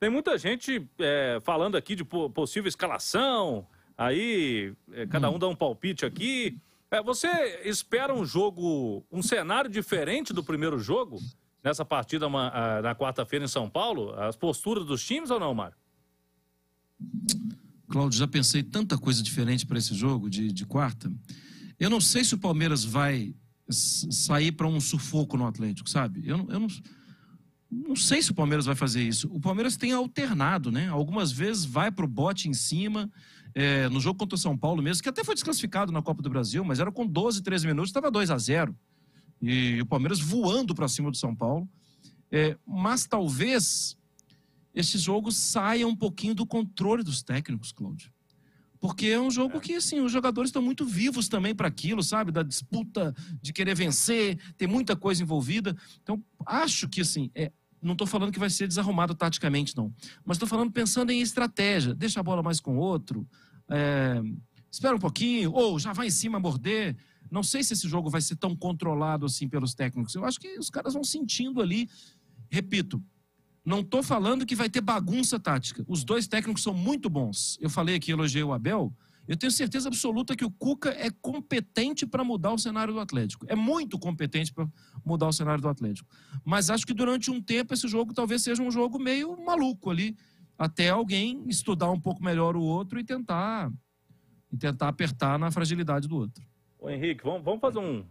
Tem muita gente é, falando aqui de possível escalação, aí é, cada hum. um dá um palpite aqui. É, você espera um jogo, um cenário diferente do primeiro jogo, nessa partida uma, a, na quarta-feira em São Paulo? As posturas dos times ou não, Mário? Cláudio, já pensei tanta coisa diferente para esse jogo de, de quarta. Eu não sei se o Palmeiras vai sair para um sufoco no Atlético, sabe? Eu, eu não. Não sei se o Palmeiras vai fazer isso. O Palmeiras tem alternado, né? Algumas vezes vai para o bote em cima. É, no jogo contra o São Paulo mesmo, que até foi desclassificado na Copa do Brasil, mas era com 12, 13 minutos, estava 2 a 0 e o Palmeiras voando para cima do São Paulo. É, mas talvez este jogo saia um pouquinho do controle dos técnicos, Cláudio. Porque é um jogo que, assim, os jogadores estão muito vivos também para aquilo, sabe? Da disputa, de querer vencer, tem muita coisa envolvida. Então, acho que, assim, é, não estou falando que vai ser desarrumado taticamente, não. Mas estou falando pensando em estratégia. Deixa a bola mais com o outro, é, espera um pouquinho, ou já vai em cima morder. Não sei se esse jogo vai ser tão controlado assim pelos técnicos. Eu acho que os caras vão sentindo ali. Repito, não estou falando que vai ter bagunça tática. Os dois técnicos são muito bons. Eu falei aqui, elogiei o Abel. Eu tenho certeza absoluta que o Cuca é competente para mudar o cenário do Atlético. É muito competente para mudar o cenário do Atlético. Mas acho que durante um tempo esse jogo talvez seja um jogo meio maluco ali, até alguém estudar um pouco melhor o outro e tentar e tentar apertar na fragilidade do outro. Ô Henrique, vamos, vamos fazer um,